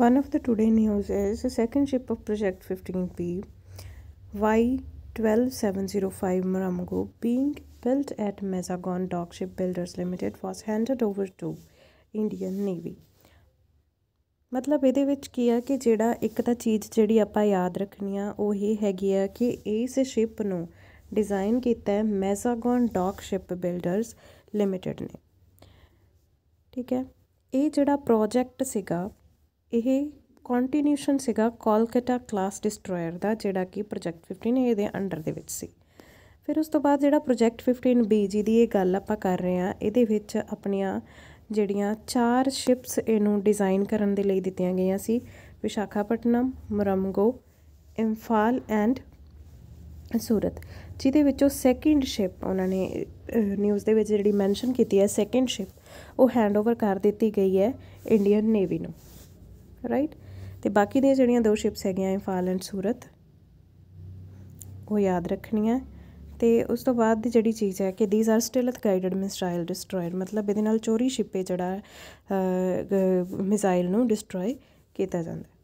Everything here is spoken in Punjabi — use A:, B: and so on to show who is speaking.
A: One of the today news is the second ship of Project 15P Y12705 Muramgo being built at Mezagon Dock Shipbuilders Limited was handed over to Indian Navy. ਮਤਲਬ ਇਹਦੇ ਵਿੱਚ ਕੀ ਆ ਕਿ ਜਿਹੜਾ ਇੱਕ ਤਾਂ ਚੀਜ਼ ਜਿਹੜੀ ਆਪਾਂ ਯਾਦ ਰੱਖਣੀ ਆ ਉਹ ਇਹ ਹੈਗੀ ਆ ਕਿ ਇਸ ਸ਼ਿਪ ਨੂੰ ਡਿਜ਼ਾਈਨ ਕੀਤਾ ਹੈ ਮੈਜ਼ਾਗਨ ਡਾਕ ਸ਼ਿਪ ਬਿਲਡਰਸ ਲਿਮਟਿਡ ਨੇ ਠੀਕ ਹੈ ਇਹ ਜਿਹੜਾ ਪ੍ਰੋਜੈਕਟ ਸੀਗਾ ਇਹ ਕੰਟੀਨਿਊਸ਼ਨ ਸੀਗਾ ਕੋਲਕਾਤਾ ਕਲਾਸ ਡਿਸਟਰੋਇਰ ਦਾ ਜਿਹੜਾ ਕਿ ਪ੍ਰੋਜੈਕਟ 15 ਏ ਦੇ ਅੰਡਰ ਦੇ ਵਿੱਚ ਸੀ ਫਿਰ ਉਸ ਤੋਂ ਬਾਅਦ ਜਿਹੜਾ ਪ੍ਰੋਜੈਕਟ 15 ਬੀ ਜੀ ਦੀ ਇਹ ਗੱਲ ਆਪਾਂ ਕਰ ਰਹੇ ਆ ਇਹਦੇ ਵਿੱਚ ਆਪਣੀਆਂ ਜਿਹੜੀਆਂ ਚਾਰ ਸ਼ਿਪਸ ਇਹਨੂੰ ਡਿਜ਼ਾਈਨ ਕਰਨ ਦੇ ਲਈ ਦਿੱਤੀਆਂ ਗਈਆਂ ਸੀ ਵਿਸ਼ਾਖਾਪਟਨਮ ਮਰਮਗੋ ਇੰਫਾਲ ਐਂਡ ਸੂਰਤ ਜਿਹਦੇ ਵਿੱਚੋਂ ਸੈਕਿੰਡ ਸ਼ਿਪ ਉਹਨਾਂ ਨੇ ਨਿਊਜ਼ ਦੇ ਵਿੱਚ ਜਿਹੜੀ ਮੈਂਸ਼ਨ ਕੀਤੀ ਹੈ ਸੈਕਿੰਡ ਸ਼ਿਪ ਉਹ ਹੈਂਡਓਵਰ ਕਰ ਦਿੱਤੀ ਗਈ ਹੈ ਇੰਡੀਅਨ ਨੇਵੀ ਨੂੰ ਰਾਈਟ ਤੇ ਬਾਕੀ ਦੀਆਂ ਜਿਹੜੀਆਂ ਦੋ ਸ਼ਿਪਸ ਹੈਗੀਆਂ ਇੰਫਾਲ ਐਂਡ ਸੂਰਤ ਉਹ ਯਾਦ ਰੱਖਣੀਆਂ ਤੇ ਉਸ ਤੋਂ ਬਾਅਦ ਦੀ ਜਿਹੜੀ ਚੀਜ਼ ਹੈ ਕਿ these are still uh guided missile destroyer ਮਤਲਬ ਇਹਦੇ ਨਾਲ ਚੋਰੀ ਸ਼ਿਪੇ ਜਿਹੜਾ ਮਿਸਾਈਲ ਨੂੰ ਡਿਸਟਰੋਏ ਕੀਤਾ ਜਾਂਦਾ